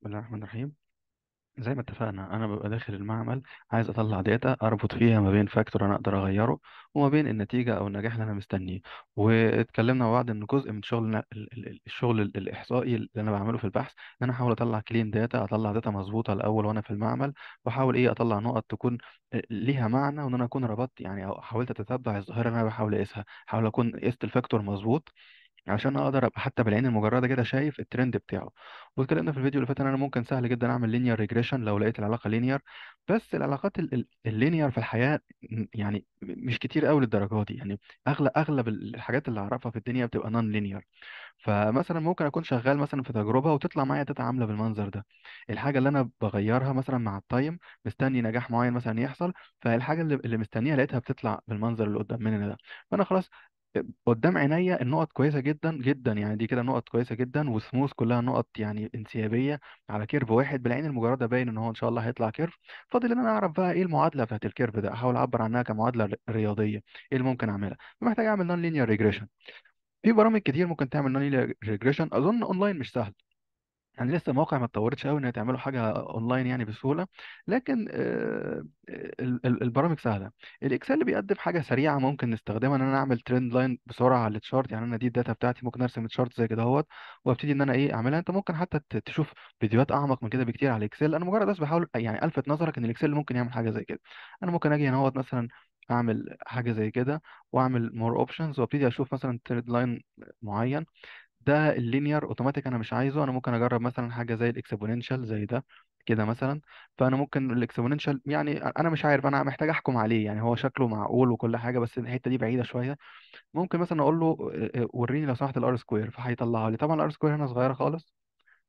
بسم الله الرحمن الرحيم زي ما اتفقنا انا ببقى داخل المعمل عايز اطلع داتا اربط فيها ما بين فاكتور انا اقدر اغيره وما بين النتيجه او النجاح اللي انا مستنيه واتكلمنا مع بعض ان جزء من شغلنا الشغل الاحصائي اللي انا بعمله في البحث ان انا احاول اطلع كلين داتا اطلع داتا مظبوطه الاول وانا في المعمل واحاول ايه اطلع نقط تكون آه، ليها معنى وان انا اكون ربطت يعني او حاولت اتتبع الظاهره اللي انا بحاول اقيسها احاول اكون قست الفاكتور مظبوط عشان اقدر ابقى حتى بالعين المجرده كده شايف الترند بتاعه واتكلمنا في الفيديو اللي فات ان انا ممكن سهل جدا اعمل لينير ريجريشن لو لقيت العلاقه لينير بس العلاقات اللينير في الحياه يعني مش كتير قوي للدرجه دي يعني اغلب اغلب الحاجات اللي اعرفها في الدنيا بتبقى نون لينير فمثلا ممكن اكون شغال مثلا في تجربه وتطلع معايا داتا عامله بالمنظر ده الحاجه اللي انا بغيرها مثلا مع التايم مستني نجاح معين مثلا يحصل فالحاجه اللي اللي مستنيها لقيتها بتطلع بالمنظر اللي قدام مننا ده فانا خلاص قدام عينيا النقط كويسه جدا جدا يعني دي كده نقط كويسه جدا وسموث كلها نقط يعني انسيابيه على كيرف واحد بالعين المجرده باين ان هو ان شاء الله هيطلع كيرف فاضل ان انا اعرف بقى ايه المعادله بتاعت الكيرف ده احاول اعبر عنها كمعادله رياضيه ايه اللي ممكن اعملها فمحتاج اعمل نون لينير ريجريشن في برامج كتير ممكن تعمل نون لينير ريجريشن اظن اونلاين مش سهل يعني لسه المواقع ما اتطورتش قوي انها تعملوا حاجه اونلاين يعني بسهوله لكن البرامج سهله الاكسل بيقدم حاجه سريعه ممكن نستخدمها ان انا اعمل ترند لاين بسرعه على التشارت يعني انا دي الداتا بتاعتي ممكن ارسم تشارت زي كده اهوت وابتدي ان انا ايه اعملها انت ممكن حتى تشوف فيديوهات اعمق من كده بكتير على الاكسل انا مجرد بس بحاول يعني الفت نظرك ان الاكسل ممكن يعمل حاجه زي كده انا ممكن اجي هنا اهوت مثلا اعمل حاجه زي كده واعمل مور اوبشنز وابتدي اشوف مثلا ترند لاين معين ده اللينير اوتوماتيك انا مش عايزه انا ممكن اجرب مثلا حاجه زي الاكسبوننشال زي ده كده مثلا فانا ممكن الاكسبوننشال يعني انا مش عارف انا محتاج احكم عليه يعني هو شكله معقول وكل حاجه بس الحته دي بعيده شويه ممكن مثلا اقول له وريني لو سمحت الار سكوير فهيطلعها لي طبعا الار سكوير هنا صغيره خالص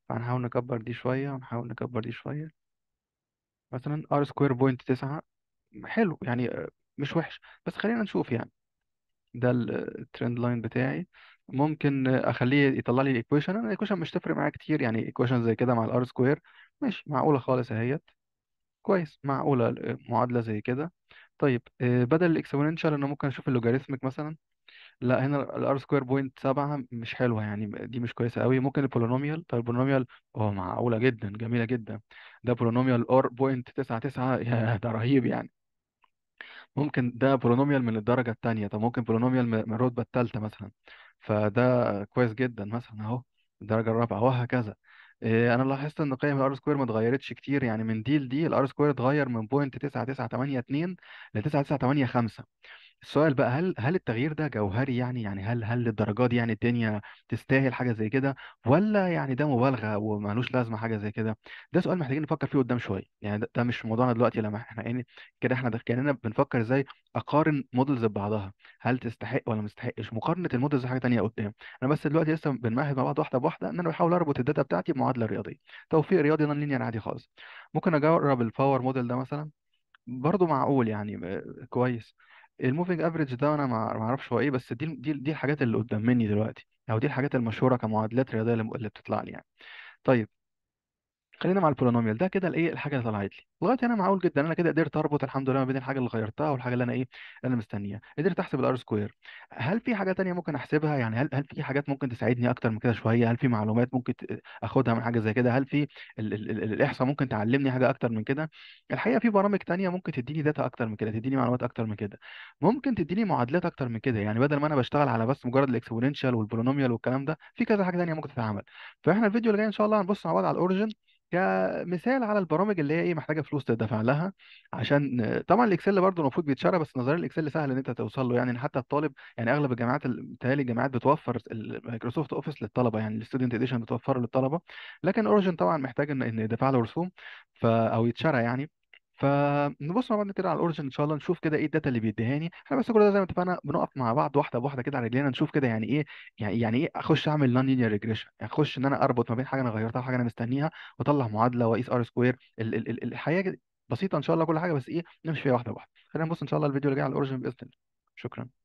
فهنحاول نكبر دي شويه ونحاول نكبر دي شويه مثلا ار سكوير بوينت 9 حلو يعني مش وحش بس خلينا نشوف يعني ده الترند لاين بتاعي ممكن اخليه يطلع لي الايكويشن انا الايكويشن مش تفرق معايا كتير يعني ايكويشن زي كده مع الار سكوير ماشي معقوله خالص اهيت كويس معقوله معادله زي كده طيب آه، بدل الاكسبوننشال انا ممكن اشوف اللوغاريتمك مثلا لا هنا الار سكوير بوينت سبعة مش حلوة يعني دي مش كويسة قوي ممكن البولينوميال طيب البولينوميال اه معقولة جدا جميلة جدا ده بولينوميال ار بوينت تسعة تسعة يا ده رهيب يعني ممكن ده بولينوميال من الدرجة التانية طب ممكن بولينوميال من الرتبة التالتة مثلا فده كويس جدا مثلا اهو الدرجة الرابعة وهكذا إيه، انا لاحظت ان قيم الار سكوير ما اتغيرتش كتير يعني من دي لدي الار سكوير اتغير من بوينت تسعة ل 9985 السؤال بقى هل هل التغيير ده جوهري يعني يعني هل هل للدرجة دي يعني الدنيا تستاهل حاجة زي كده ولا يعني ده مبالغة ومالوش لازمة حاجة زي كده ده سؤال محتاجين نفكر فيه قدام شوية يعني ده, ده مش موضوعنا دلوقتي لما احنا يعني كده احنا كأننا بنفكر ازاي اقارن مودلز ببعضها هل تستحق ولا ما تستحقش مقارنة المودلز حاجة تانية قدام انا بس دلوقتي لسه بنمهد مع بعض واحدة بواحدة ان انا بحاول اربط الداتا بتاعتي بمعادلة رياضية توفيق رياضي نون لينير عادي خالص ممكن اجرب الباور موديل ده مثلا برضه معقول يعني آه، كويس الموفينج افريج ده انا ما اعرفش هو ايه بس دي دي دي الحاجات اللي قدام مني دلوقتي او دي الحاجات المشهوره كمعادلات رياضيه اللي اللي بتطلع لي يعني طيب خلينا مع البولينوميال ده كده الايه الحاجه اللي طلعت لي لغايه هنا معقول جدا انا كده قدرت اربط الحمد لله ما بين الحاجه اللي غيرتها والحاجه اللي انا ايه انا مستنيها قدرت احسب الار سكوير هل في حاجه تانية ممكن احسبها يعني هل هل في حاجات ممكن تساعدني اكتر من كده شويه هل في معلومات ممكن اخدها من حاجه زي كده هل في ال ال ال الاحصاء ممكن تعلمني حاجه اكتر من كده الحقيقه في برامج تانية ممكن تديني داتا اكتر من كده تديني معلومات اكتر من كده ممكن تديني معادلات اكتر من كده يعني بدل ما انا بشتغل على بس مجرد الاكسبوننشال والبولينوميال والكلام ده في كذا حاجه تانية ممكن تتعمل فاحنا الفيديو اللي جاي ان شاء الله هنبص مع بعض على الاوريجن كمثال على البرامج اللي هي ايه محتاجه فلوس تدفع لها عشان طبعا الاكسل برضه المفروض بيتشرى بس نظريا الاكسل سهل ان انت توصل له يعني حتى الطالب يعني اغلب الجامعات بتهيألي الجامعات بتوفر المايكروسوفت اوفيس للطلبه يعني الاستودنت اديشن بتوفره للطلبه لكن اوريجن طبعا محتاج ان يدفع له رسوم ف او يتشرى يعني فنبص مع بعض كده على الاورجن ان شاء الله نشوف كده ايه الداتا اللي بيديهاني احنا بس كل ده زي ما اتفقنا بنقف مع بعض واحده بواحده كده على رجلينا نشوف كده يعني ايه يعني يعني ايه اخش اعمل نون لينير ريجريشن اخش ان انا اربط ما بين حاجه انا غيرتها وحاجه انا مستنيها واطلع معادله واقيس ار سكوير الحياه كده بسيطه ان شاء الله كل حاجه بس ايه نمشي فيها واحده واحده خلينا نبص ان شاء الله الفيديو اللي جاي على الاورجن باذن الله شكرا